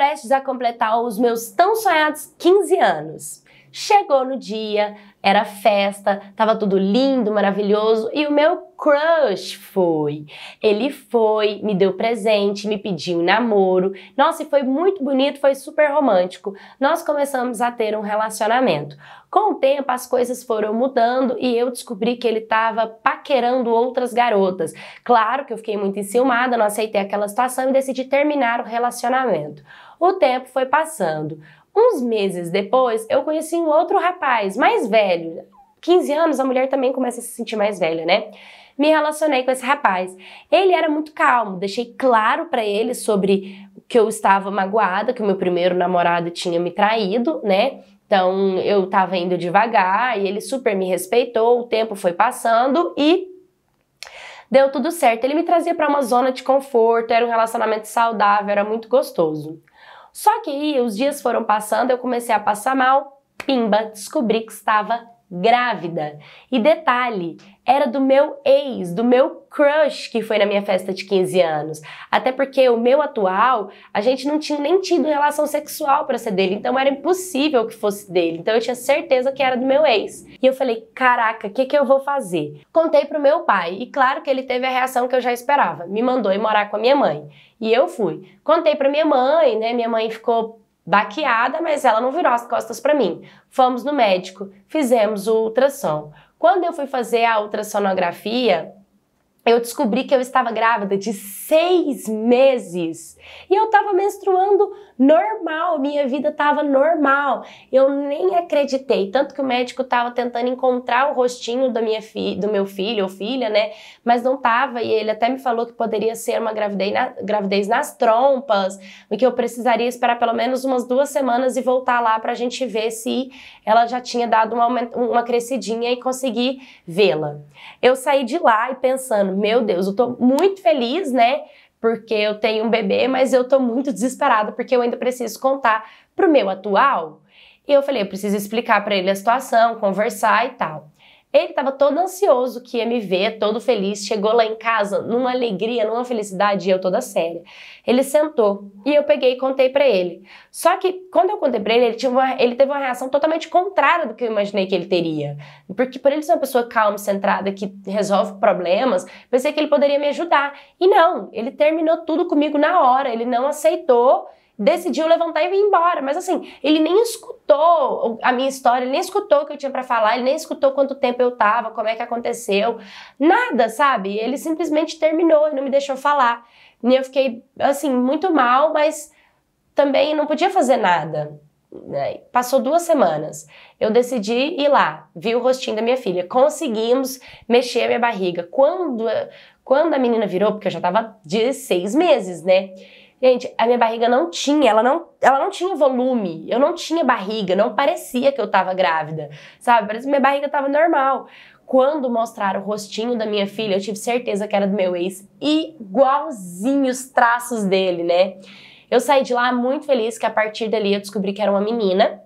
prestes a completar os meus tão sonhados 15 anos. Chegou no dia, era festa, tava tudo lindo, maravilhoso e o meu crush foi. Ele foi, me deu presente, me pediu um namoro. Nossa, e foi muito bonito, foi super romântico. Nós começamos a ter um relacionamento. Com o tempo as coisas foram mudando e eu descobri que ele tava paquerando outras garotas. Claro que eu fiquei muito enciumada, não aceitei aquela situação e decidi terminar o relacionamento. O tempo foi passando. Uns meses depois, eu conheci um outro rapaz, mais velho. 15 anos, a mulher também começa a se sentir mais velha, né? Me relacionei com esse rapaz. Ele era muito calmo, deixei claro para ele sobre que eu estava magoada, que o meu primeiro namorado tinha me traído, né? Então eu estava indo devagar e ele super me respeitou, o tempo foi passando e deu tudo certo. Ele me trazia para uma zona de conforto, era um relacionamento saudável, era muito gostoso. Só que aí os dias foram passando, eu comecei a passar mal, pimba, descobri que estava grávida. E detalhe, era do meu ex, do meu crush que foi na minha festa de 15 anos. Até porque o meu atual, a gente não tinha nem tido relação sexual para ser dele, então era impossível que fosse dele. Então eu tinha certeza que era do meu ex. E eu falei: "Caraca, o que que eu vou fazer?". Contei pro meu pai, e claro que ele teve a reação que eu já esperava. Me mandou ir morar com a minha mãe. E eu fui. Contei pra minha mãe, né? Minha mãe ficou baqueada, mas ela não virou as costas para mim. Fomos no médico, fizemos o ultrassom. Quando eu fui fazer a ultrassonografia, eu descobri que eu estava grávida de seis meses e eu estava menstruando normal, minha vida estava normal. Eu nem acreditei, tanto que o médico estava tentando encontrar o rostinho minha fi, do meu filho ou filha, né? Mas não estava e ele até me falou que poderia ser uma gravidez, na, gravidez nas trompas, que eu precisaria esperar pelo menos umas duas semanas e voltar lá para a gente ver se ela já tinha dado uma, uma crescidinha e conseguir vê-la. Eu saí de lá e pensando meu Deus, eu tô muito feliz, né? Porque eu tenho um bebê, mas eu tô muito desesperada porque eu ainda preciso contar pro meu atual. E eu falei, eu preciso explicar para ele a situação, conversar e tal. Ele estava todo ansioso que ia me ver, todo feliz. Chegou lá em casa numa alegria, numa felicidade, e eu toda séria. Ele sentou e eu peguei e contei para ele. Só que quando eu contei para ele, ele, uma, ele, teve uma reação totalmente contrária do que eu imaginei que ele teria. Porque por ele ser uma pessoa calma, centrada, que resolve problemas, pensei que ele poderia me ajudar. E não, ele terminou tudo comigo na hora, ele não aceitou decidiu levantar e ir embora. Mas assim, ele nem escutou a minha história, ele nem escutou o que eu tinha para falar, ele nem escutou quanto tempo eu tava, como é que aconteceu, nada, sabe? Ele simplesmente terminou e não me deixou falar. E eu fiquei, assim, muito mal, mas também não podia fazer nada. Né? Passou duas semanas. Eu decidi ir lá, vi o rostinho da minha filha. Conseguimos mexer a minha barriga. Quando, quando a menina virou, porque eu já tava de seis meses, né? Gente, a minha barriga não tinha, ela não, ela não tinha volume, eu não tinha barriga, não parecia que eu tava grávida, sabe? Parecia que minha barriga tava normal. Quando mostraram o rostinho da minha filha, eu tive certeza que era do meu ex, igualzinho os traços dele, né? Eu saí de lá muito feliz que a partir dali eu descobri que era uma menina,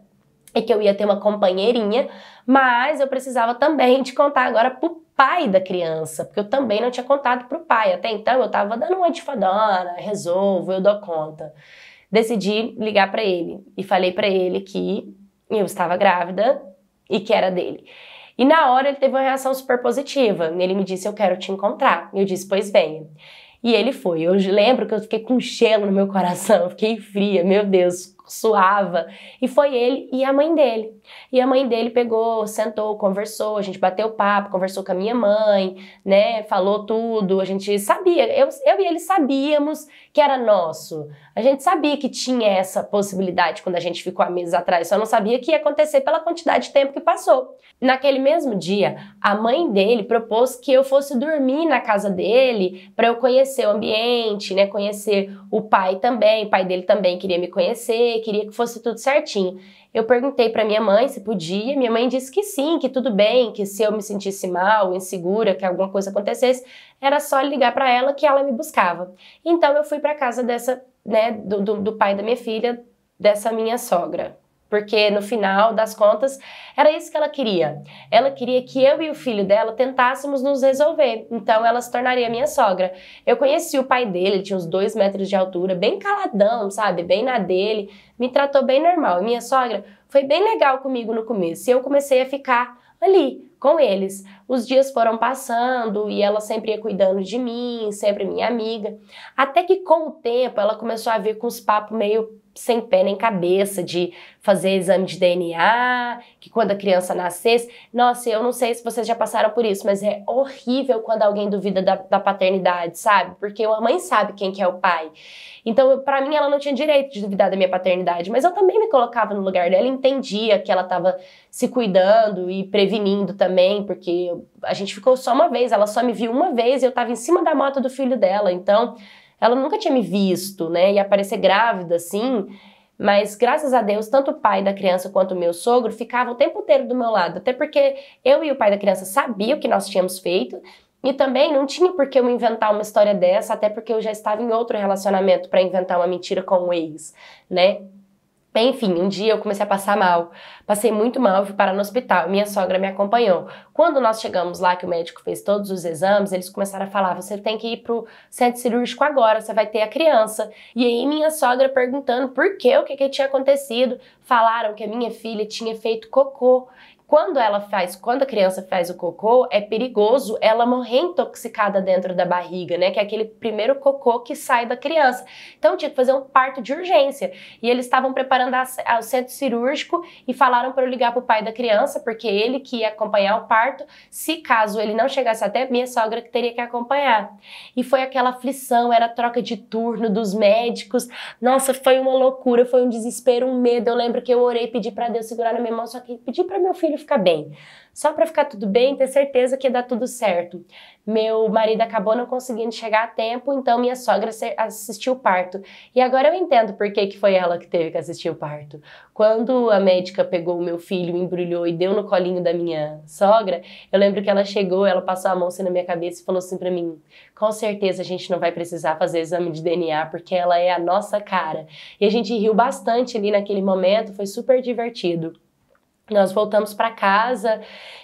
e é que eu ia ter uma companheirinha, mas eu precisava também de contar agora pro pai da criança, porque eu também não tinha contado pro pai. Até então eu tava dando uma antifadona, resolvo, eu dou conta. Decidi ligar para ele e falei para ele que eu estava grávida e que era dele. E na hora ele teve uma reação super positiva. Ele me disse: Eu quero te encontrar. Eu disse: Pois venha. E ele foi. Eu lembro que eu fiquei com gelo no meu coração, eu fiquei fria. Meu Deus, suava. E foi ele e a mãe dele. E a mãe dele pegou, sentou, conversou, a gente bateu papo, conversou com a minha mãe, né? Falou tudo, a gente sabia, eu, eu e ele sabíamos que era nosso. A gente sabia que tinha essa possibilidade quando a gente ficou há meses atrás, só não sabia que ia acontecer pela quantidade de tempo que passou. Naquele mesmo dia, a mãe dele propôs que eu fosse dormir na casa dele para eu conhecer o ambiente, né? Conhecer o pai também, o pai dele também queria me conhecer queria que fosse tudo certinho. Eu perguntei para minha mãe se podia, minha mãe disse que sim, que tudo bem, que se eu me sentisse mal, insegura, que alguma coisa acontecesse, era só ligar para ela que ela me buscava. Então eu fui para casa dessa, né, do, do, do pai da minha filha, dessa minha sogra porque no final das contas era isso que ela queria. Ela queria que eu e o filho dela tentássemos nos resolver, então ela se tornaria minha sogra. Eu conheci o pai dele, ele tinha uns dois metros de altura, bem caladão, sabe? Bem na dele, me tratou bem normal. E minha sogra foi bem legal comigo no começo e eu comecei a ficar ali com eles. Os dias foram passando e ela sempre ia cuidando de mim, sempre minha amiga. Até que com o tempo ela começou a vir com os papos meio sem pé nem cabeça de fazer exame de DNA, que quando a criança nascesse. Nossa, eu não sei se vocês já passaram por isso, mas é horrível quando alguém duvida da, da paternidade, sabe? Porque a mãe sabe quem que é o pai. Então, para mim, ela não tinha direito de duvidar da minha paternidade, mas eu também me colocava no lugar dela, entendia que ela estava se cuidando e prevenindo também, porque eu, a gente ficou só uma vez, ela só me viu uma vez e eu tava em cima da moto do filho dela. Então, ela nunca tinha me visto, né? E aparecer grávida assim. Mas graças a Deus, tanto o pai da criança quanto o meu sogro ficavam o tempo inteiro do meu lado, até porque eu e o pai da criança sabiam o que nós tínhamos feito. E também não tinha por que eu inventar uma história dessa, até porque eu já estava em outro relacionamento para inventar uma mentira com o um ex, né? Enfim, um dia eu comecei a passar mal. Passei muito mal, fui parar no hospital. Minha sogra me acompanhou. Quando nós chegamos lá, que o médico fez todos os exames, eles começaram a falar: você tem que ir pro centro cirúrgico agora, você vai ter a criança. E aí minha sogra perguntando por quê, o que, que tinha acontecido. Falaram que a minha filha tinha feito cocô quando ela faz, quando a criança faz o cocô, é perigoso ela morrer intoxicada dentro da barriga, né? Que é aquele primeiro cocô que sai da criança. Então tinha que fazer um parto de urgência. E eles estavam preparando o centro cirúrgico e falaram para eu ligar para o pai da criança, porque ele que ia acompanhar o parto, se caso ele não chegasse até minha sogra que teria que acompanhar. E foi aquela aflição, era troca de turno dos médicos. Nossa, foi uma loucura, foi um desespero, um medo. Eu lembro que eu orei, pedi para Deus segurar na minha mão, só que pedi para meu filho filho ficar bem. Só para ficar tudo bem, ter certeza que dá tudo certo. Meu marido acabou não conseguindo chegar a tempo, então minha sogra assistiu o parto. E agora eu entendo por que, que foi ela que teve que assistir o parto. Quando a médica pegou o meu filho, embrulhou e deu no colinho da minha sogra, eu lembro que ela chegou, ela passou a mão assim na minha cabeça e falou assim para mim: com certeza a gente não vai precisar fazer exame de DNA, porque ela é a nossa cara. E a gente riu bastante ali naquele momento, foi super divertido. Nós voltamos para casa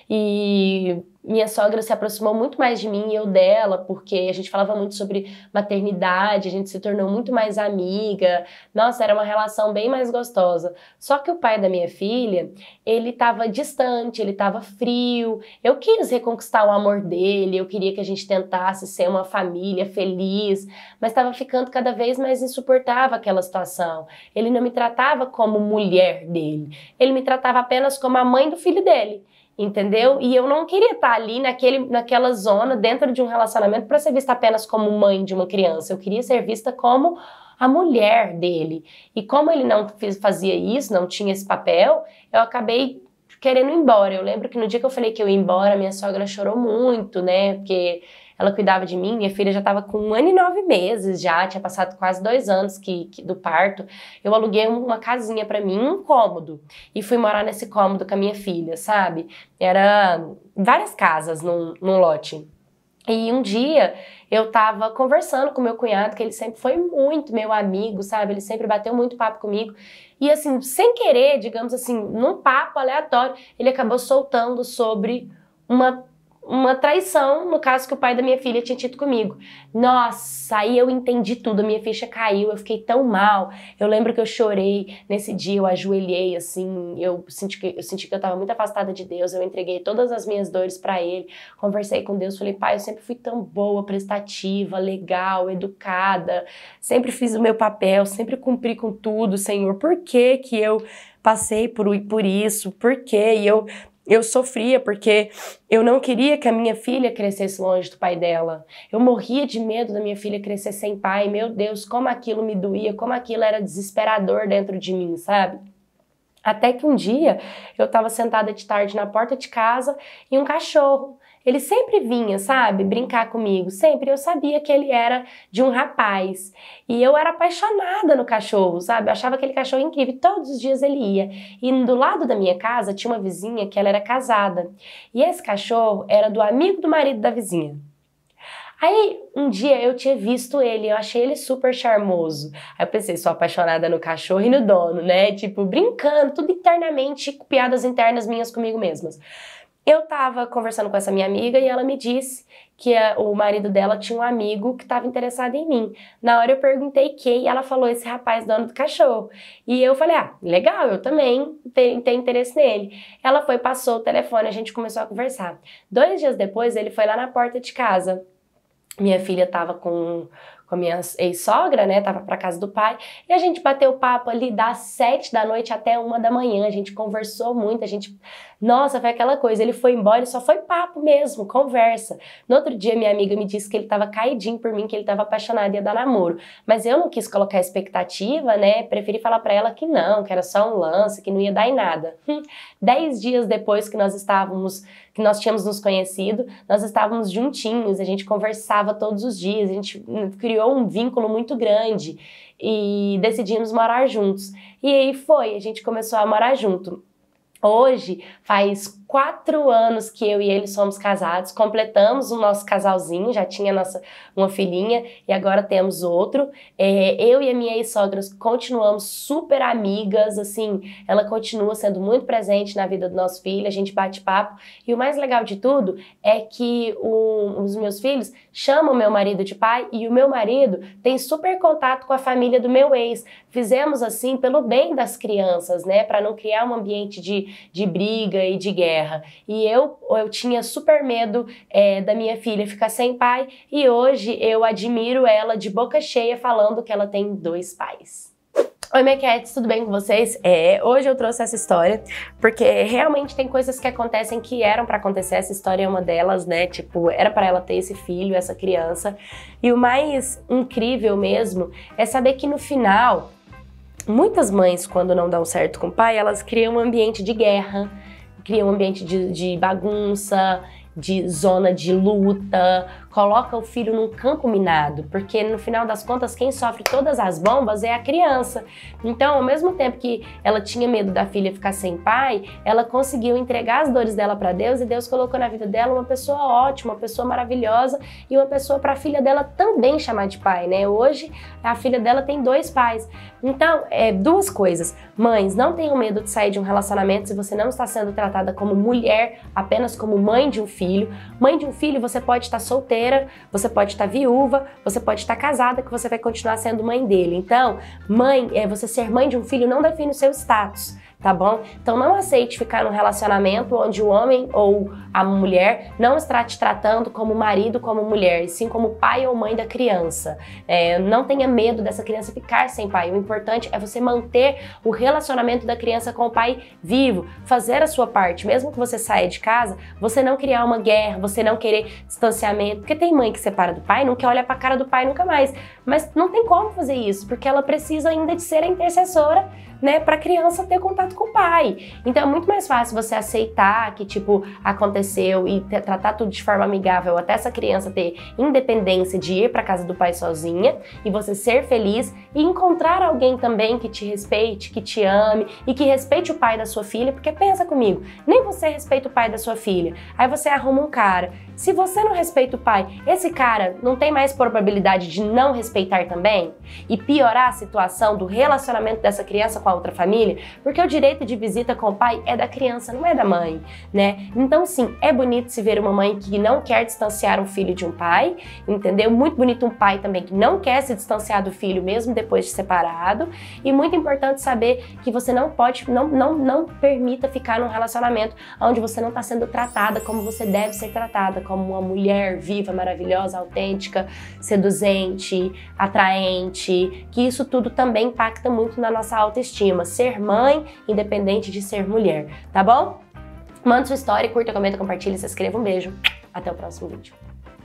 e minha sogra se aproximou muito mais de mim e eu dela, porque a gente falava muito sobre maternidade, a gente se tornou muito mais amiga. Nossa, era uma relação bem mais gostosa. Só que o pai da minha filha, ele estava distante, ele estava frio. Eu quis reconquistar o amor dele, eu queria que a gente tentasse ser uma família feliz, mas estava ficando cada vez mais insuportável aquela situação. Ele não me tratava como mulher dele, ele me tratava apenas como a mãe do filho dele entendeu? E eu não queria estar ali naquele, naquela zona, dentro de um relacionamento, para ser vista apenas como mãe de uma criança. Eu queria ser vista como a mulher dele. E como ele não fiz, fazia isso, não tinha esse papel, eu acabei querendo ir embora. Eu lembro que no dia que eu falei que eu ia embora, minha sogra chorou muito, né? Porque ela cuidava de mim. Minha filha já estava com um ano e nove meses, já tinha passado quase dois anos que, que do parto. Eu aluguei uma casinha para mim, um cômodo, e fui morar nesse cômodo com a minha filha, sabe? Era várias casas num, num lote. E um dia eu tava conversando com meu cunhado, que ele sempre foi muito meu amigo, sabe? Ele sempre bateu muito papo comigo. E assim, sem querer, digamos assim, num papo aleatório, ele acabou soltando sobre uma uma traição, no caso que o pai da minha filha tinha tido comigo. Nossa, aí eu entendi tudo, a minha ficha caiu, eu fiquei tão mal. Eu lembro que eu chorei nesse dia, eu ajoelhei assim, eu senti que eu senti que eu estava muito afastada de Deus, eu entreguei todas as minhas dores para ele, conversei com Deus, falei: "Pai, eu sempre fui tão boa, prestativa, legal, educada, sempre fiz o meu papel, sempre cumpri com tudo, Senhor. Por que que eu passei por, por isso, por que E eu eu sofria porque eu não queria que a minha filha crescesse longe do pai dela. Eu morria de medo da minha filha crescer sem pai. Meu Deus, como aquilo me doía, como aquilo era desesperador dentro de mim, sabe? Até que um dia eu estava sentada de tarde na porta de casa e um cachorro. Ele sempre vinha, sabe, brincar comigo, sempre. Eu sabia que ele era de um rapaz. E eu era apaixonada no cachorro, sabe? Eu achava aquele cachorro incrível. Todos os dias ele ia. E do lado da minha casa tinha uma vizinha que ela era casada. E esse cachorro era do amigo do marido da vizinha. Aí um dia eu tinha visto ele, eu achei ele super charmoso. Aí eu pensei, sou apaixonada no cachorro e no dono, né? Tipo, brincando, tudo internamente, piadas internas minhas comigo mesmas. Eu tava conversando com essa minha amiga e ela me disse que a, o marido dela tinha um amigo que estava interessado em mim. Na hora eu perguntei quem e ela falou esse rapaz dono do cachorro. E eu falei: "Ah, legal, eu também tenho, tenho interesse nele". Ela foi, passou o telefone, a gente começou a conversar. Dois dias depois ele foi lá na porta de casa minha filha estava com com a minha ex-sogra, né? Tava pra casa do pai. E a gente bateu papo ali das sete da noite até uma da manhã. A gente conversou muito, a gente. Nossa, foi aquela coisa. Ele foi embora, e só foi papo mesmo, conversa. No outro dia, minha amiga me disse que ele tava caidinho por mim, que ele tava apaixonado e ia dar namoro. Mas eu não quis colocar expectativa, né? Preferi falar para ela que não, que era só um lance, que não ia dar em nada. Hum, dez dias depois que nós estávamos, que nós tínhamos nos conhecido, nós estávamos juntinhos, a gente conversava todos os dias, a gente criou criou um vínculo muito grande e decidimos morar juntos. E aí foi, a gente começou a morar junto. Hoje faz quatro anos que eu e ele somos casados, completamos o nosso casalzinho, já tinha nossa uma filhinha e agora temos outro. É, eu e a minha ex-sogra continuamos super amigas, assim, ela continua sendo muito presente na vida do nosso filho, a gente bate papo. E o mais legal de tudo é que o, os meus filhos chamam meu marido de pai e o meu marido tem super contato com a família do meu ex. Fizemos assim pelo bem das crianças, né, para não criar um ambiente de de briga e de guerra. E eu, eu tinha super medo é, da minha filha ficar sem pai e hoje eu admiro ela de boca cheia falando que ela tem dois pais. Oi, minha tudo bem com vocês? É, hoje eu trouxe essa história porque realmente tem coisas que acontecem que eram para acontecer, essa história é uma delas, né? Tipo, era para ela ter esse filho, essa criança. E o mais incrível mesmo é saber que no final Muitas mães, quando não dão certo com o pai, elas criam um ambiente de guerra, criam um ambiente de, de bagunça, de zona de luta, coloca o filho num campo minado, porque no final das contas quem sofre todas as bombas é a criança. Então, ao mesmo tempo que ela tinha medo da filha ficar sem pai, ela conseguiu entregar as dores dela para Deus e Deus colocou na vida dela uma pessoa ótima, uma pessoa maravilhosa e uma pessoa para a filha dela também chamar de pai, né? Hoje a filha dela tem dois pais. Então, é, duas coisas. Mães, não tenham medo de sair de um relacionamento se você não está sendo tratada como mulher, apenas como mãe de um filho. Mãe de um filho, você pode estar solteira solteira, você pode estar tá viúva, você pode estar tá casada, que você vai continuar sendo mãe dele. Então, mãe, é, você ser mãe de um filho não define o seu status tá bom? Então não aceite ficar num relacionamento onde o homem ou a mulher não está te tratando como marido, como mulher, e sim como pai ou mãe da criança. É, não tenha medo dessa criança ficar sem pai. O importante é você manter o relacionamento da criança com o pai vivo, fazer a sua parte. Mesmo que você saia de casa, você não criar uma guerra, você não querer distanciamento, porque tem mãe que separa do pai, não quer olhar para a cara do pai nunca mais. Mas não tem como fazer isso, porque ela precisa ainda de ser a intercessora né, para criança ter contato com o pai. Então é muito mais fácil você aceitar que tipo aconteceu e tratar tudo de forma amigável até essa criança ter independência de ir para casa do pai sozinha e você ser feliz e encontrar alguém também que te respeite, que te ame e que respeite o pai da sua filha, porque pensa comigo, nem você respeita o pai da sua filha. Aí você arruma um cara. Se você não respeita o pai, esse cara não tem mais probabilidade de não respeitar também e piorar a situação do relacionamento dessa criança com com a outra família, porque o direito de visita com o pai é da criança, não é da mãe, né? Então, sim, é bonito se ver uma mãe que não quer distanciar um filho de um pai, entendeu? Muito bonito um pai também que não quer se distanciar do filho mesmo depois de separado. E muito importante saber que você não pode, não, não, não permita ficar num relacionamento onde você não está sendo tratada como você deve ser tratada, como uma mulher viva, maravilhosa, autêntica, seduzente, atraente, que isso tudo também impacta muito na nossa autoestima autoestima, ser mãe, independente de ser mulher, tá bom? Manda sua história, curta, comenta, compartilha, se inscreva. Um beijo. Até o próximo vídeo.